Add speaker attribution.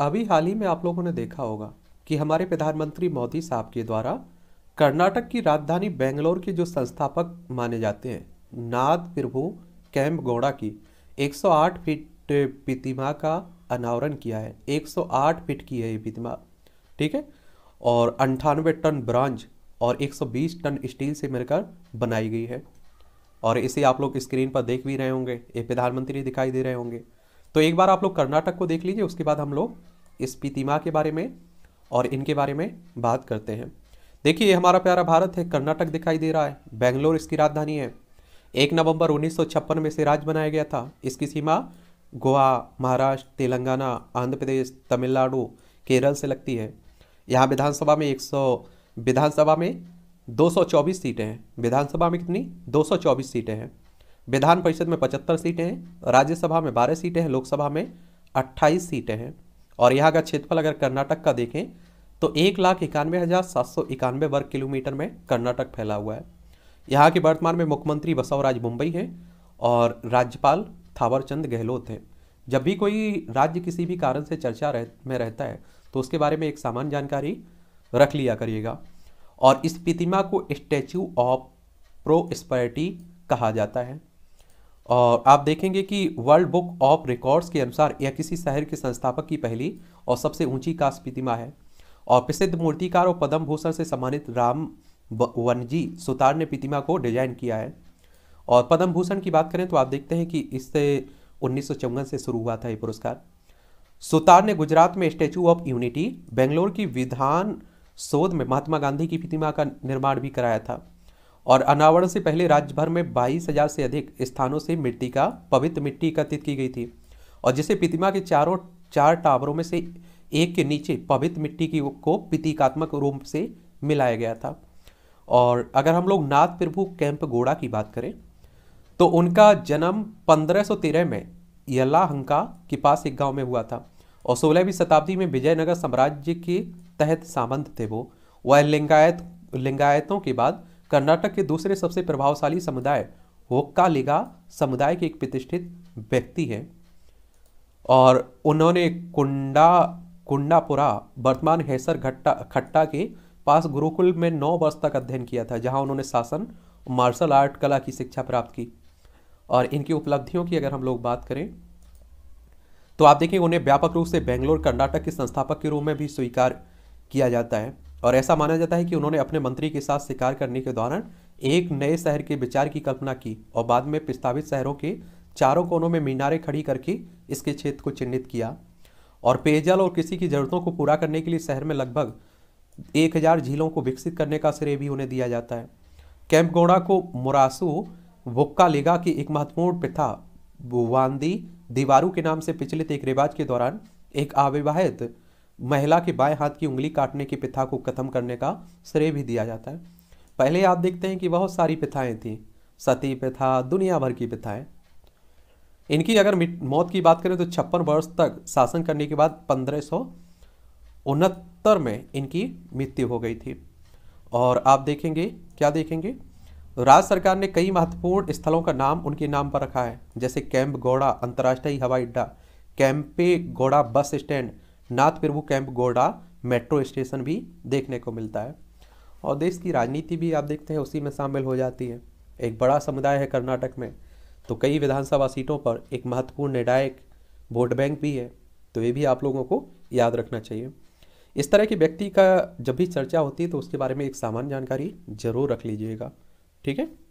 Speaker 1: अभी हाल ही में आप लोगों ने देखा होगा कि हमारे प्रधानमंत्री मोदी साहब के द्वारा कर्नाटक की राजधानी बेंगलोर के जो संस्थापक माने जाते हैं नाद प्रभु कैम्प गौड़ा की 108 फीट प्रतिमा का अनावरण किया है 108 फीट की है ये प्रतिमा ठीक है और अंठानवे टन ब्रांच और 120 टन स्टील से मिलकर बनाई गई है और इसे आप लोग स्क्रीन पर देख भी रहे होंगे ये प्रधानमंत्री दिखाई दे रहे होंगे तो एक बार आप लोग कर्नाटक को देख लीजिए उसके बाद हम लोग इस प्रतिमा के बारे में और इनके बारे में बात करते हैं देखिए हमारा प्यारा भारत है कर्नाटक दिखाई दे रहा है बेंगलोर इसकी राजधानी है एक नवंबर उन्नीस में इसे राज्य बनाया गया था इसकी सीमा गोवा महाराष्ट्र तेलंगाना आंध्र प्रदेश तमिलनाडु केरल से लगती है यहाँ विधानसभा में 100 विधानसभा में 224 सीटें हैं विधानसभा में कितनी 224 सीटें हैं विधान परिषद में पचहत्तर सीटें हैं राज्यसभा में बारह सीटें हैं लोकसभा में अट्ठाईस सीटें हैं और यहाँ का क्षेत्रफल अगर कर्नाटक का देखें तो एक लाख इक्यानवे हज़ार सात सौ इक्यानवे वर्ग किलोमीटर में कर्नाटक फैला हुआ है यहाँ के वर्तमान में मुख्यमंत्री बसवराज मुंबई हैं और राज्यपाल थावरचंद गहलोत हैं जब भी कोई राज्य किसी भी कारण से चर्चा रह, में रहता है तो उसके बारे में एक सामान्य जानकारी रख लिया करिएगा और इस प्रतिमा को स्टैचू ऑफ प्रोस्पेरिटी कहा जाता है और आप देखेंगे कि वर्ल्ड बुक ऑफ रिकॉर्ड्स के अनुसार यह किसी शहर के संस्थापक की पहली और सबसे ऊंची कास्ट प्रतिमा है और प्रसिद्ध मूर्तिकार और पद्म भूषण से सम्मानित राम वनजी सुतार ने प्रतिमा को डिजाइन किया है और पद्म भूषण की बात करें तो आप देखते हैं कि इससे उन्नीस से शुरू हुआ था ये पुरस्कार सुतार ने गुजरात में स्टैचू ऑफ यूनिटी बेंगलोर की विधान शोध में महात्मा गांधी की प्रतिमा का निर्माण भी कराया था और अनावरण से पहले राज्य भर में बाईस हजार से अधिक स्थानों से मिट्टी का पवित्र मिट्टी एकत्रित की गई थी और जिसे प्रतिमा के चारों चार टावरों में से एक के नीचे पवित्र मिट्टी की को प्रतीकात्मक रूप से मिलाया गया था और अगर हम लोग नाथ प्रभु कैंप गोड़ा की बात करें तो उनका जन्म 1513 में यलाहंका के पास एक गांव में हुआ था और सोलहवीं शताब्दी में विजयनगर साम्राज्य के तहत सामंत थे वो वह लिंगायत लिंगायतों के बाद कर्नाटक के दूसरे सबसे प्रभावशाली समुदाय होक्कालिगा समुदाय के एक प्रतिष्ठित व्यक्ति हैं और उन्होंने कुंडा कुंडापुरा वर्तमान हैसर घट्टा खट्टा के पास गुरुकुल में नौ वर्ष तक अध्ययन किया था जहां उन्होंने शासन मार्शल आर्ट कला की शिक्षा प्राप्त की और इनकी उपलब्धियों की अगर हम लोग बात करें तो आप देखें उन्हें व्यापक रूप से बेंगलोर कर्नाटक के संस्थापक के रूप में भी स्वीकार किया जाता है और ऐसा माना जाता है कि उन्होंने अपने मंत्री के साथ शिकार करने के दौरान एक नए शहर के विचार की कल्पना की और बाद में प्रस्तावित शहरों के चारों कोनों में मीनारें खड़ी करके इसके क्षेत्र को चिन्हित किया और पेयजल और कृषि की जरूरतों को पूरा करने के लिए शहर में लगभग एक हज़ार झीलों को विकसित करने का श्रेय भी उन्हें दिया जाता है कैंपगौड़ा को मोरासू वुक्का लेगा की एक महत्वपूर्ण प्रथा वांदी दीवारू के नाम से पिछले एक रिवाज के दौरान एक अविवाहित महिला के बाएं हाथ की उंगली काटने की प्रथा को खत्म करने का श्रेय भी दिया जाता है पहले आप देखते हैं कि बहुत सारी प्रथाएँ थीं सती प्रथा दुनिया भर की प्रथाएँ इनकी अगर मौत की बात करें तो छप्पन वर्ष तक शासन करने के बाद पंद्रह सौ उनहत्तर में इनकी मृत्यु हो गई थी और आप देखेंगे क्या देखेंगे राज्य सरकार ने कई महत्वपूर्ण स्थलों का नाम उनके नाम पर रखा है जैसे कैंप गोड़ा अंतर्राष्ट्रीय हवाई अड्डा कैंपे गोड़ा बस स्टैंड नाथ प्रभु कैंप गोडा मेट्रो स्टेशन भी देखने को मिलता है और देश की राजनीति भी आप देखते हैं उसी में शामिल हो जाती है एक बड़ा समुदाय है कर्नाटक में तो कई विधानसभा सीटों पर एक महत्वपूर्ण निर्णायक वोट बैंक भी है तो ये भी आप लोगों को याद रखना चाहिए इस तरह के व्यक्ति का जब भी चर्चा होती है तो उसके बारे में एक सामान्य जानकारी जरूर रख लीजिएगा ठीक है